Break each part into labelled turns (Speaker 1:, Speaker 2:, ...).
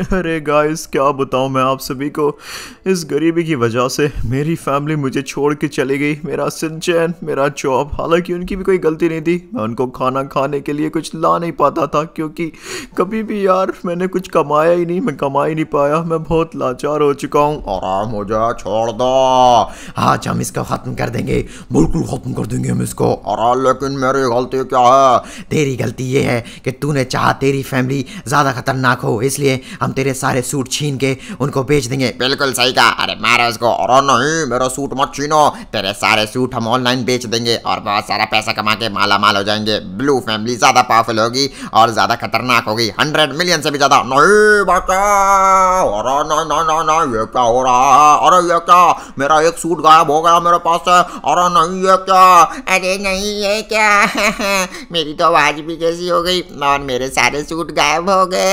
Speaker 1: अरे गाइस क्या बताऊं मैं आप सभी को इस गरीबी की वजह से मेरी फैमिली मुझे छोड़ के चली गई मेरा सिंचैन मेरा जॉब हालांकि उनकी भी कोई गलती नहीं थी मैं उनको खाना खाने के लिए कुछ ला नहीं पाता था क्योंकि कभी भी यार मैंने कुछ कमाया ही नहीं मैं कमा ही नहीं पाया मैं बहुत लाचार हो चुका हूँ आराम हो जा छोड़ दो आज हम इसको ख़त्म कर देंगे बिल्कुल ख़त्म कर देंगे हम इसको अरे लेकिन मेरी गलती क्या है तेरी गलती ये है कि तूने चाह तेरी फैमिली ज़्यादा खतरनाक हो इसलिए हम तेरे सारे सूट छीन के उनको बेच देंगे बिल्कुल सही कहा अरे मारो उसको और नहीं मेरा सूट मत छीनो तेरे सारे सूट हम ऑनलाइन बेच देंगे और बहुत सारा पैसा कमा के माला माल हो जाएंगे ब्लू फैमिली ज़्यादा पावरफुल होगी और ज़्यादा खतरनाक होगी हंड्रेड मिलियन से भी ज़्यादा नहीं बचाओ अरे नहीं नहीं नहीं ये क्या हो रहा है अरे ये क्या मेरा एक सूट गायब हो गया मेरे पास से अरे नहीं ये क्या अरे नहीं ये क्या मेरी तो आवाज़ भी कैसी हो गई और मेरे सारे सूट गायब हो गए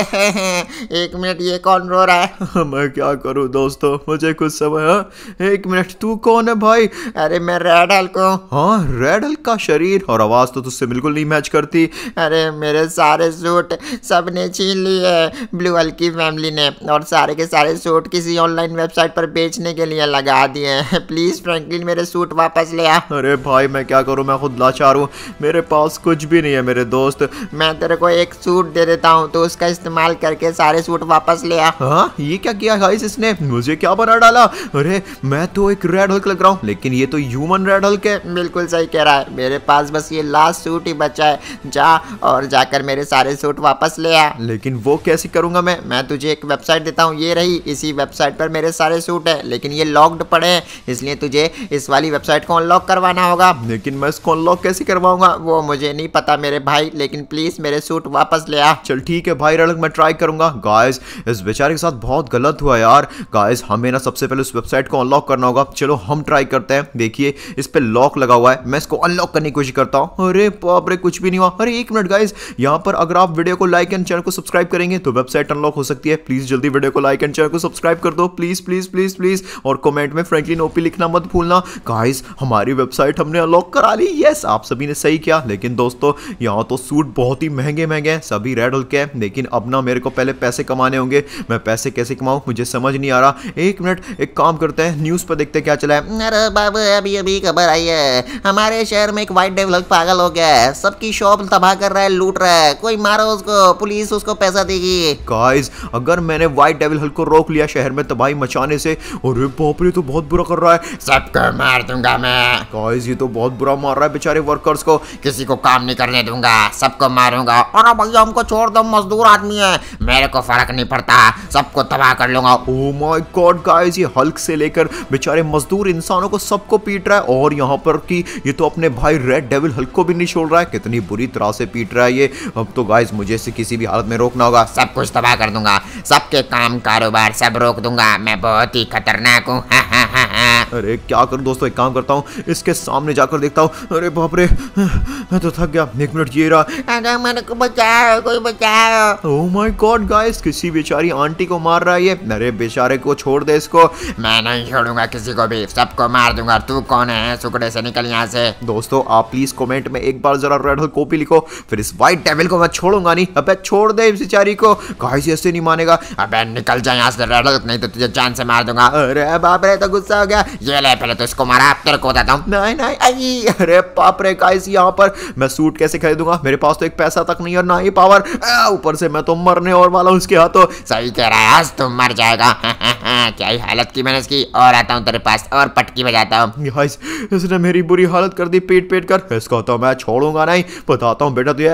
Speaker 1: एक मिनट ये कौन रो रहा है मैं क्या करूँ दोस्तों मुझे कुछ समय है हाँ? एक मिनट तू कौन है भाई अरे मैं रेड हल्क हूँ हाँ रेड हल्क का शरीर और आवाज़ तो तुझसे बिल्कुल नहीं मैच करती अरे मेरे सारे सूट सब ने छीन लिए है ब्लू हल्क की फैमिली ने और सारे के सारे सूट किसी ऑनलाइन वेबसाइट पर बेचने के लिए लगा दिए हैं प्लीज़ फ्रैंकलिन मेरे सूट वापस ले आ अरे भाई मैं क्या करूँ मैं खुद लाचार हूँ मेरे पास कुछ भी नहीं है मेरे दोस्त मैं तेरे को एक सूट दे देता हूँ तो उसका इस्तेमाल करके सारे सूट वापस ले आ हाँ ये क्या किया गाइस इसने मुझे क्या बना डाला अरे मैं तो एक रेड हल्क लग रहा हूँ लेकिन ये तो ह्यूमन रेड हल्क है बिल्कुल सही कह रहा है मेरे पास बस ये लास्ट सूट ही बचा है जा और जाकर मेरे सारे सूट वापस ले आ लेकिन वो कैसे करूंगा मैं मैं तुझे एक वेबसाइट देता हूँ ये रही इसी वेबसाइट पर मेरे सारे सूट है लेकिन ये लॉक्ड पड़े हैं इसलिए तुझे इस वाली वेबसाइट को अनलॉक करवाना होगा लेकिन मैं इसको अनलॉक कैसे करवाऊंगा वो मुझे नहीं पता मेरे भाई लेकिन प्लीज़ मेरे सूट वापस ले आ चल ठीक है भाई रड़क मैं ट्राई करूंगा गाइस इस बेचारे के साथ बहुत गलत हुआ यार गाइज हमें ना सबसे पहले उस वेबसाइट को अनलॉक करना होगा चलो हम ट्राई करते हैं देखिए इस पर लॉक लगा हुआ है मैं इसको अनलॉक करने की कोशिश करता हूँ अरे बाप रे कुछ भी नहीं हुआ अरे एक मिनट गाइज यहाँ पर अगर आप वीडियो को लाइक एंड चैनल को सब्सक्राइब करेंगे तो वेबसाइट अनलॉक हो सकती है प्लीज जल्दी वीडियो को लाइक एंड चैनल को सब्सक्राइब कर दो प्लीज प्लीज प्लीज प्लीज और कमेंट में फ्रेंकलिन ओपी लिखना मत भूलना गाइस हमारी वेबसाइट हमने अनलॉक करा ली यस आप सभी ने सही किया लेकिन दोस्तों यहाँ तो सूट बहुत ही महंगे महंगे हैं सभी रेड हल्के हैं लेकिन अब ना मेरे को पहले पैसे कमाने कमाने होंगे मैं पैसे कैसे कमाऊँ मुझे समझ नहीं आ रहा एक मिनट एक काम करते हैं न्यूज़ पर देखते क्या चला है अरे बाबू अभी अभी खबर आई है हमारे शहर में एक वाइट डेवलप पागल हो गया है सबकी शॉप तबाह कर रहा है लूट रहा है कोई मारो उसको पुलिस उसको पैसा देगी गाइस अगर मैंने वाइट डेविल हल्क को रोक लिया शहर में तबाही मचाने से अरे बाप रे तो बहुत बुरा कर रहा है सबको मार दूंगा मैं गाइस ये तो बहुत बुरा मार रहा है बेचारे वर्कर्स को किसी को काम नहीं करने दूंगा सबको मारूंगा अरे भैया हमको छोड़ दो मजदूर आदमी है मेरे को फर्क नहीं नहीं पड़ता सबको तबाह कर लूंगा ओ माय गॉड गाइस ये हल्क से लेकर बेचारे मजदूर इंसानों को सबको पीट रहा है और यहाँ पर कि ये तो अपने भाई रेड डेविल हल्क को भी नहीं छोड़ रहा है कितनी बुरी तरह से पीट रहा है ये अब तो गाइज मुझे से किसी भी हालत में रोकना होगा सब कुछ तबाह कर दूंगा सबके काम कारोबार सब रोक दूंगा मैं बहुत ही खतरनाक हूँ हाँ हाँ हाँ हाँ अरे क्या करूं दोस्तों एक काम करता हूं इसके सामने जाकर देखता हूं अरे बाप रे मैं तो थक गया एक मिनट ये रहा अरे मेरे को बचाओ कोई बचाओ ओह माय गॉड गाइस किसी बेचारी आंटी को मार रहा है ये अरे बेचारे को छोड़ दे इसको मैं नहीं छोड़ूंगा किसी को भी सबको मार दूंगा तू कौन है सुकड़े से निकल यहाँ से दोस्तों आप प्लीज कमेंट में एक बार जरा रेड हल कॉपी लिखो फिर इस व्हाइट डेविल को मैं छोड़ूंगा नहीं अबे छोड़ दे बेचारी को गाइस ऐसे नहीं मानेगा अबे निकल जा यहाँ से रेड हल नहीं तो तुझे जान से मार दूंगा अरे बाप रे तो गुस्सा हो गया ये ले पहले तो इसको मारा तेरे को देता हूँ नहीं नहीं आई अरे पाप रे गाइस यहाँ पर मैं सूट कैसे खरीदूंगा मेरे पास तो एक पैसा तक नहीं और ना ही पावर ऊपर से मैं तो मरने और वाला हूँ उसके हाथों सही कह रहा है आज तुम मर जाएगा क्या ही हालत की मैंने इसकी और आता हूँ तेरे पास और पटकी बजाता हूँ इसने मेरी बुरी हालत कर दी पेट पेट कर इसको तो मैं छोड़ूंगा नहीं बताता हूँ बेटा तुझे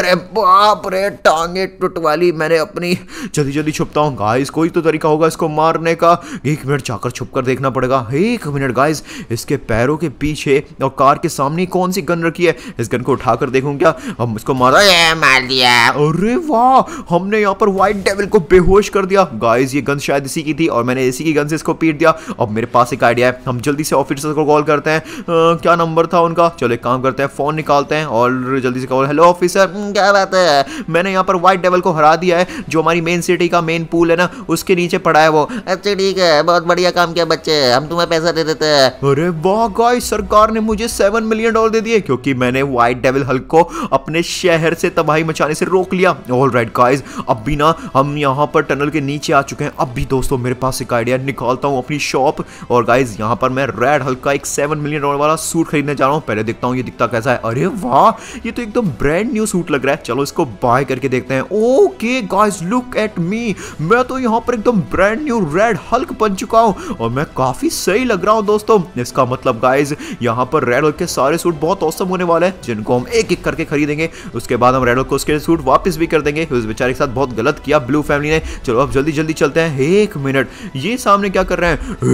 Speaker 1: अरे बाप रे टांगे टूट वाली मैंने अपनी जल्दी जल्दी छुपता हूँ गाइस कोई तो तरीका होगा इसको मारने का एक मिनट जाकर छुप कर देखना पड़ेगा रुका एक मिनट गाइस इसके पैरों के पीछे और कार के सामने कौन सी गन रखी है इस गन को उठाकर देखूं क्या हम इसको मारा ये मार दिया अरे वाह हमने यहाँ पर व्हाइट डेविल को बेहोश कर दिया गाइज ये गन शायद इसी की थी और मैंने इसी की गन से इसको पीट दिया अब मेरे पास एक आइडिया है हम जल्दी से ऑफिसर को कॉल करते हैं क्या नंबर था उनका चलो काम करते हैं फ़ोन निकालते हैं और जल्दी से कॉल हेलो ऑफिसर क्या बात है मैंने यहाँ पर व्हाइट डेवल को हरा दिया है जो हमारी मेन सिटी का मेन पूल है ना उसके नीचे पड़ा है वो अच्छा ठीक है बहुत बढ़िया काम किया बच्चे हम तो तुम्हें पैसा दे देते हैं अरे वाह गाइस सरकार ने मुझे सेवन मिलियन डॉलर दे दिए क्योंकि मैंने व्हाइट डेविल हल्क को अपने शहर से तबाही मचाने से रोक लिया ऑल राइट गाइज अब भी ना हम यहाँ पर टनल के नीचे आ चुके हैं अब भी दोस्तों मेरे पास एक आइडिया निकालता हूँ अपनी शॉप और गाइज यहाँ पर मैं रेड हल्क का एक सेवन मिलियन डॉलर वाला सूट खरीदने जा रहा हूँ पहले देखता हूँ ये दिखता कैसा है अरे वाह ये तो एकदम ब्रांड न्यू सूट लग रहा है चलो इसको बाय करके देखते हैं okay guys look at me मैं तो यहाँ पर एकदम ब्रांड न्यू रेड हल्क बन चुका हूँ और मैं काफी सही लग रहा हूँ दोस्तों इसका मतलब गाइज यहाँ पर रेड के सारे सूट बहुत औसम होने वाले हैं जिनको हम एक एक करके खरीदेंगे उसके बाद हम रेड को उसके सूट वापस भी कर देंगे उस बेचारे के साथ बहुत गलत किया ब्लू फैमिली ने चलो अब जल्दी जल्दी चलते हैं एक मिनट ये सामने क्या कर रहे हैं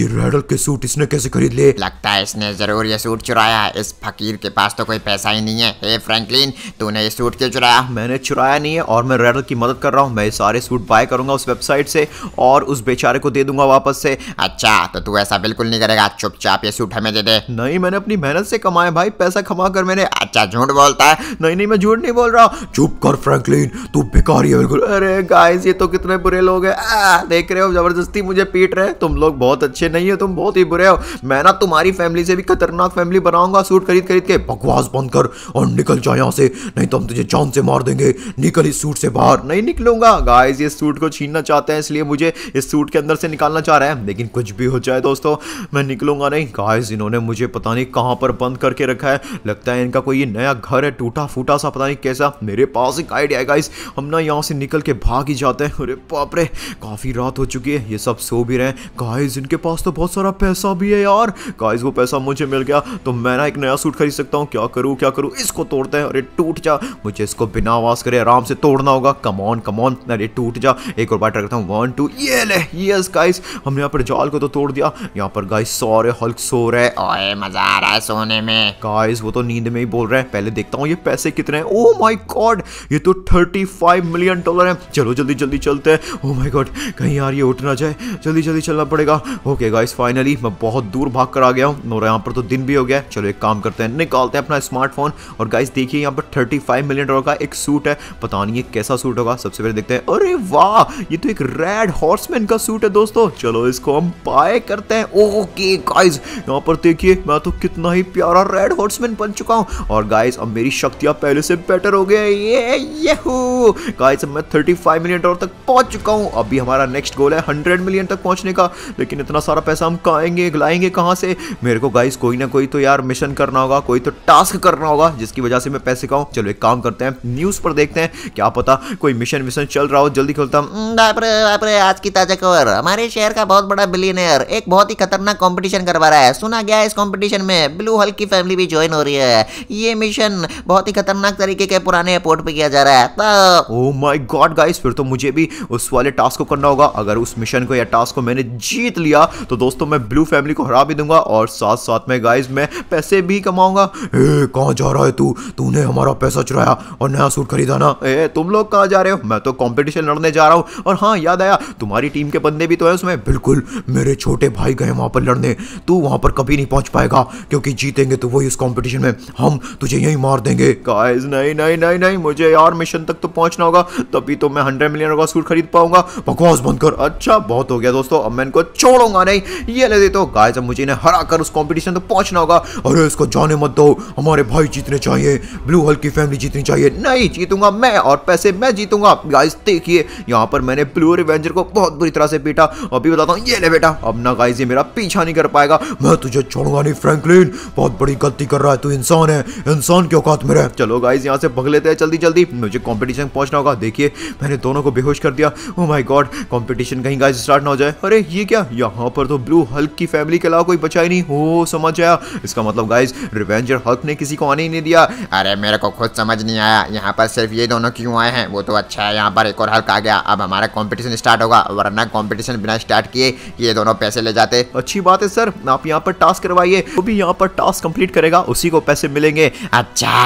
Speaker 1: ये रेडल के सूट इसने कैसे खरीद लिए लगता है इसने जरूर ये सूट चुराया है इस फकीर के पास तो कोई पैसा ही नहीं है हे फ्रैंकलिन तूने ये सूट क्यों चुराया मैंने चुराया नहीं है और मैं रेडल की मदद कर रहा हूँ मैं सारे सूट बाय करूंगा उस वेबसाइट से और उस बेचारे को दे दूंगा वापस से अच्छा तो तू ऐसा बिल्कुल नहीं करेगा चुपचाप ये सूट हमें दे दे नहीं मैंने अपनी मेहनत से कमाया भाई पैसा कमा कर मैंने अच्छा झूठ बोलता है नहीं नहीं मैं झूठ नहीं बोल रहा चुप कर फ्रैंकलिन तू बेकार है बिल्कुल अरे गाइस ये तो कितने बुरे लोग हैं देख रहे हो जबरदस्ती मुझे पीट रहे तुम लोग बहुत अच्छे नहीं हो तुम बहुत ही बुरे हो मैं ना तुम्हारी फैमिली से भी खतरनाक फैमिली बनाऊंगा सूट खरीद खरीद के बकवास बंद कर और निकल जाओ यहाँ से नहीं तो हम तुझे जान से मार देंगे निकल इस सूट से बाहर नहीं निकलूंगा गाइस ये सूट को छीनना चाहते हैं इसलिए मुझे इस सूट के अंदर से निकालना चाह रहे हैं लेकिन कुछ भी हो जाए दोस्तों मैं निकलूंगा नहीं गाइस इन्होंने मुझे पता नहीं कहां पर बंद करके रखा है लगता है इनका कोई ये नया घर है टूटा फूटा सा पता नहीं कैसा मेरे पास एक आइडिया है गाइस हम ना यहाँ से निकल के भाग ही जाते हैं अरे पापरे काफ़ी रात हो चुकी है ये सब सो भी रहे हैं गाइस इनके पास तो बहुत सारा पैसा भी है यार गाइस वो पैसा मुझे मिल गया तो मैं ना एक नया सूट खरीद सकता हूँ क्या करूँ क्या करूँ इसको तोड़ते हैं अरे टूट जा मुझे इसको बिना आवाज़ करे आराम से तोड़ना होगा कमॉन कमॉन अरे टूट जा एक और बार ट्राई करता हूँ वन टू ये ले यस गाइस हम यहाँ पर जाल को तो छोड़ दिया यहाँ पर गाइस सो रहे हल्क सो रहे ओए मजा आ रहा है सोने में गाइस वो तो नींद में ही बोल रहे हैं पहले देखता हूँ ये पैसे कितने हैं ओह माय गॉड ये तो 35 मिलियन डॉलर है चलो जल्दी जल्दी चलते हैं ओह माय गॉड कहीं यार ये उठ ना जाए जल्दी जल्दी चलना पड़ेगा ओके गाइस फाइनली मैं बहुत दूर भाग कर आ गया हूँ और यहाँ पर तो दिन भी हो गया चलो एक काम करते हैं निकालते हैं अपना स्मार्टफोन और गाइस देखिए यहाँ पर थर्टी मिलियन डॉलर का एक सूट है पता नहीं ये कैसा सूट होगा सबसे पहले देखते हैं अरे वाह ये तो एक रेड हॉर्समैन का सूट है दोस्तों चलो इसको हम पाए लाइक करते हैं ओके गाइज यहाँ पर देखिए मैं तो कितना ही प्यारा रेड हॉर्समैन बन चुका हूँ और गाइज अब मेरी शक्तियाँ पहले से बेटर हो गया ये ये गाइज अब मैं थर्टी फाइव मिलियन डॉलर तक पहुँच चुका हूँ अभी हमारा नेक्स्ट गोल है हंड्रेड मिलियन तक पहुँचने का लेकिन इतना सारा पैसा हम खाएंगे लाएंगे कहाँ से मेरे को गाइज कोई ना कोई तो यार मिशन करना होगा कोई तो टास्क करना होगा जिसकी वजह से मैं पैसे खाऊं चलो एक काम करते हैं न्यूज़ पर देखते हैं क्या पता कोई मिशन मिशन चल रहा हो जल्दी खोलता हूँ हम्म, आज की ताजा खबर हमारे शहर का बहुत बड़ा बिलियनियर पर एक बहुत ही खतरनाक कॉम्पिटिशन करवा रहा है सुना गया है इस कॉम्पिटिशन में ब्लू हल की फैमिली भी ज्वाइन हो रही है ये मिशन बहुत ही खतरनाक तरीके के पुराने एयरपोर्ट पे किया जा रहा है तो ओह माय गॉड गाइस फिर तो मुझे भी उस वाले टास्क को करना होगा अगर उस मिशन को या टास्क को मैंने जीत लिया तो दोस्तों मैं ब्लू फैमिली को हरा भी दूंगा और साथ साथ में गाइस मैं पैसे भी कमाऊंगा कहाँ जा रहा है तू तूने हमारा पैसा चुराया और नया सूट खरीदा ना ए तुम लोग कहाँ जा रहे हो मैं तो कंपटीशन लड़ने जा रहा हूँ और हाँ याद आया तुम्हारी टीम के बंदे भी तो है उसमें बिल्कुल मेरे छोटे छोटे भाई गए वहाँ पर लड़ने तू वहाँ पर कभी नहीं पहुँच पाएगा क्योंकि जीतेंगे तो वही उस कॉम्पिटिशन में हम तुझे यहीं मार देंगे गाइज नहीं नहीं नहीं नहीं मुझे यार मिशन तक तो पहुँचना होगा तभी तो मैं हंड्रेड मिलियन का सूट खरीद पाऊंगा बकवास बंद कर अच्छा बहुत हो गया दोस्तों अब मैं इनको छोड़ूंगा नहीं ये ले देता हूँ गाइस अब मुझे इन्हें हरा कर उस कॉम्पिटिशन तक पहुँचना होगा अरे इसको जाने मत दो हमारे भाई जीतने चाहिए ब्लू हल की फैमिली जीतनी चाहिए नहीं जीतूंगा मैं और पैसे मैं जीतूंगा गाइज देखिए यहाँ पर मैंने ब्लू रिवेंजर को बहुत बुरी तरह से पीटा अभी बताता हूँ ये ले बेटा अब ना गाइस ये मेरा पीछा नहीं कर पाएगा मैं तुझे छोड़ूंगा नहीं फ्रैंकलिन बहुत बड़ी गलती कर रहा है तू इंसान है इंसान के औकात में रह चलो गाइस यहां से भाग लेते हैं जल्दी जल्दी मुझे कॉम्पिटिशन पहुंचना होगा देखिए मैंने दोनों को बेहोश कर दिया ओ माई गॉड कॉम्पिटिशन कहीं गाइज स्टार्ट ना हो जाए अरे ये क्या यहाँ पर तो ब्लू हल्क की फैमिली के अलावा कोई बचा ही नहीं हो oh, समझ आया इसका मतलब गाइज रिवेंजर हल्क ने किसी को आने ही नहीं दिया अरे मेरे को खुद समझ नहीं आया यहाँ पर सिर्फ ये दोनों क्यों आए हैं वो तो अच्छा है यहाँ पर एक और हल्क आ गया अब हमारा कंपटीशन स्टार्ट होगा वरना कंपटीशन बिना स्टार्ट किए ये दोनों पैसे ले जाते अच्छी बात है सर आप यहाँ पर टास्क करवाइए वो भी यहाँ पर टास्क कंप्लीट करेगा उसी को पैसे मिलेंगे अच्छा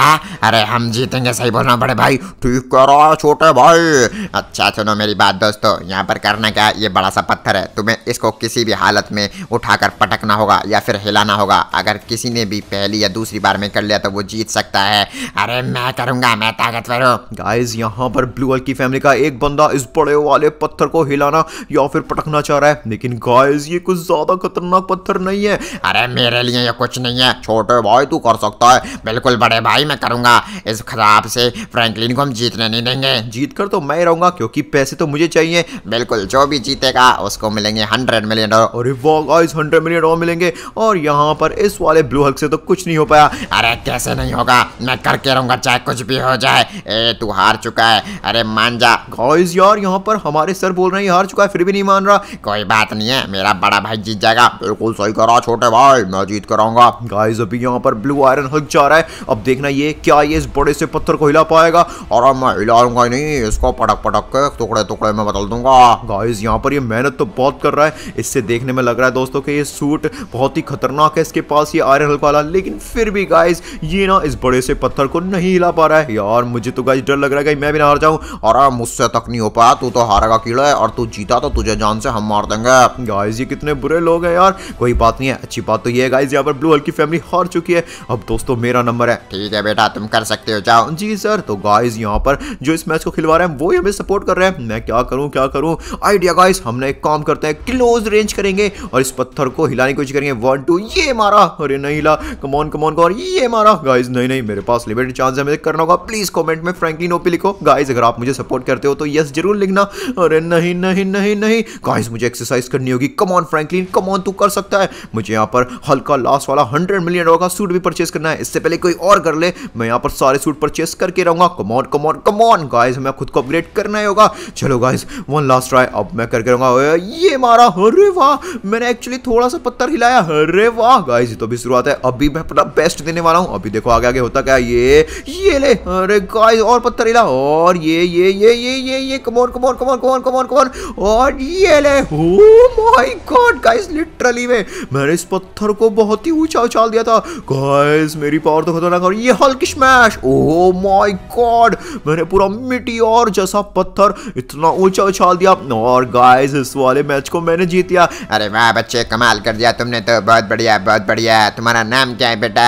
Speaker 1: अरे हम जीतेंगे सही बोलना बड़े भाई ठीक कह रहा है छोटे भाई अच्छा सुनो मेरी बात दोस्तों यहाँ पर करना क्या ये बड़ा सा पत्थर है तुम्हें इसको किसी भी हालत में उठाकर पटकना होगा या फिर हिलाना होगा अगर किसी ने भी पहली या दूसरी बार में कर लिया तो वो जीत सकता है अरे मैं करूंगा मैं ताकतवर हूँ गाइज यहाँ पर ब्लू हल की फैमिली का एक बंदा इस बड़े वाले पत्थर को हिलाना या फिर पटकना चाह रहा है लेकिन गाइज ये कुछ ज्यादा खतरनाक पत्थर नहीं है अरे मेरे लिए ये कुछ नहीं है छोटे भाई तू कर सकता है बिल्कुल बड़े भाई मैं करूंगा इस खराब से फ्रैंकलिन को हम जीतने नहीं देंगे जीत कर तो मैं रहूंगा क्योंकि पैसे तो मुझे चाहिए बिल्कुल जो भी जीतेगा उसको मिलेंगे हंड्रेड मिलियन डॉलर अरे गाइस हंड्रेड मिलियन डॉलर मिलेंगे और यहाँ पर इस वाले ब्लू हल्क से तो कुछ नहीं हो पाया अरे कैसे नहीं होगा मैं करके रहूंगा चाहे कुछ भी हो जाए ए तू हार चुका है अरे मान जा गाइस यार यहाँ पर हमारे सर बोल रहे हैं हार चुका है फिर भी नहीं मान रहा कोई बात नहीं है मेरा बड़ा भाई जीत जाएगा बिल्कुल सही करा छोटे भाई मैं जीत कराऊंगा गाइस अभी यहाँ पर ब्लू आयरन हल्क जा रहा है अब देखना ये क्या ये इस बड़े से पत्थर को हिला पाएगा और अब मैं हिला लूंगा नहीं इसको पटक पटक के टुकड़े टुकड़े में बदल दूंगा गाइस यहाँ पर ये मेहनत तो बहुत कर रहा है इससे देखने में लग रहा है दोस्तों की ये सूट बहुत ही खतरनाक है इसके पास ये आयरन हल्क वाला लेकिन फिर भी गाइज ये ना इस बड़े से पत्थर को नहीं हिला पा रहा है यार मुझे तो गाइज डर लग रहा है मैं भी ना हार जाऊँ और मुझसे तक नहीं हो पाया तू तो हारेगा कीड़ा है और तू जीता तो तुझे जान से हम मार देंगे गाइज जी कितने बुरे लोग हैं यार कोई बात नहीं है अच्छी बात तो ये गाइज यहाँ पर ब्लू हल की फैमिली हार चुकी है अब दोस्तों मेरा नंबर है ठीक है बेटा तुम कर सकते हो जाओ जी सर तो गाइज यहाँ पर जो इस मैच को खिलवा रहे हैं वो हमें सपोर्ट कर रहे हैं मैं क्या करूँ क्या करूँ आइडिया गाइज हमने एक काम करते हैं क्लोज रेंज करेंगे और इस पत्थर को हिलाने की कोशिश करेंगे वन टू ये मारा अरे नहीं हिला कमोन कमॉन और ये मारा गाइज नहीं नहीं मेरे पास लिमिटेड चांस है मुझे करना होगा प्लीज कॉमेंट में फ्रेंकली नोपी लिखो गाइज अगर आप मुझे सपोर्ट करते हो तो यस जरूर लिखना अरे नहीं नहीं नहीं नहीं गाइज मुझे एक्सरसाइज करनी होगी come on on Franklin come on तू कर सकता है मुझे यहाँ पर हल्का लास्ट वाला हंड्रेड मिलियन डॉलर का सूट भी परचेस करना है इससे पहले कोई और कर ले मैं यहाँ पर सारे सूट परचेस करके रहूँगा कमॉन कमॉन कमॉन गाइज हमें खुद को अपग्रेड करना ही होगा चलो गाइज वन लास्ट ट्राई अब मैं करके रहूँगा ये मारा अरे वाह मैंने एक्चुअली थोड़ा सा पत्थर हिलाया अरे वाह गाइज तो भी शुरुआत है अभी मैं अपना बेस्ट देने वाला हूँ अभी देखो आगे आगे होता क्या ये ये ले अरे गाइज और पत्थर हिला और ये ये ये ये ये ये come on come on come on come on come on come on और ये ले my oh God guys literally में मैंने इस पत्थर को बहुत ही ऊंचा उछाल दिया था गाइस मेरी पावर तो खतरनाक और ये Hulk smash oh my God मैंने पूरा मिट्टी और जैसा पत्थर इतना ऊंचा उछाल दिया और गाइस इस वाले मैच को मैंने जीत लिया अरे वाह बच्चे कमाल कर दिया तुमने तो बहुत बढ़िया बहुत बढ़िया तुम्हारा नाम क्या है बेटा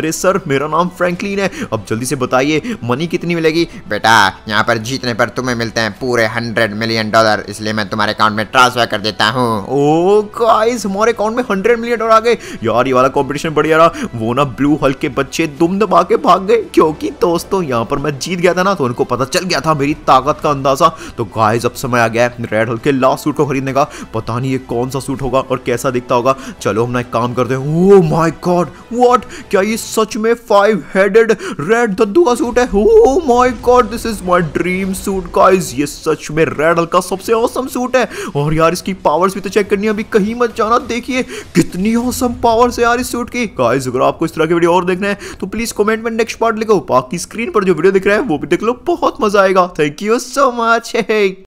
Speaker 1: अरे सर मेरा नाम फ्रैंकलिन है अब जल्दी से बताइए मनी कितनी मिलेगी बेटा यहाँ पर जीतने पर तुम्हें मिलते हैं पूरे हंड्रेड मिलियन डॉलर इसलिए मैं तुम्हारे अकाउंट में ट्रांसफर कर देता हूँ ओह oh गाइस oh, हमारे अकाउंट में हंड्रेड मिलियन डॉलर आ गए यार ये वाला कंपटीशन बढ़िया रहा वो ना ब्लू हल्क के बच्चे दुम दबा के भाग गए क्योंकि दोस्तों यहाँ पर मैं जीत गया था ना तो उनको पता चल गया था मेरी ताकत का अंदाजा तो गाइस अब समय आ गया है रेड हल्क के लास्ट सूट को खरीदने का पता नहीं ये कौन सा सूट होगा और कैसा दिखता होगा चलो हम ना एक काम करते हैं ओ माय गॉड व्हाट क्या ये सच में फाइव हेडेड रेड दद्दू का सूट है oh my God this is my dream suit guys ये सच में रेड हल्क का सबसे औसम सूट है और यार इसकी पावर्स भी तो चेक करनी अन्य अभी कहीं मत जाना देखिए कितनी औसम पावर से यार इस सूट की गाइस अगर आपको इस तरह की वीडियो और देखना है तो प्लीज कमेंट में नेक्स्ट पार्ट लिखो बाकी स्क्रीन पर जो वीडियो दिख रहा है वो भी देख लो बहुत मजा आएगा थैंक यू सो मच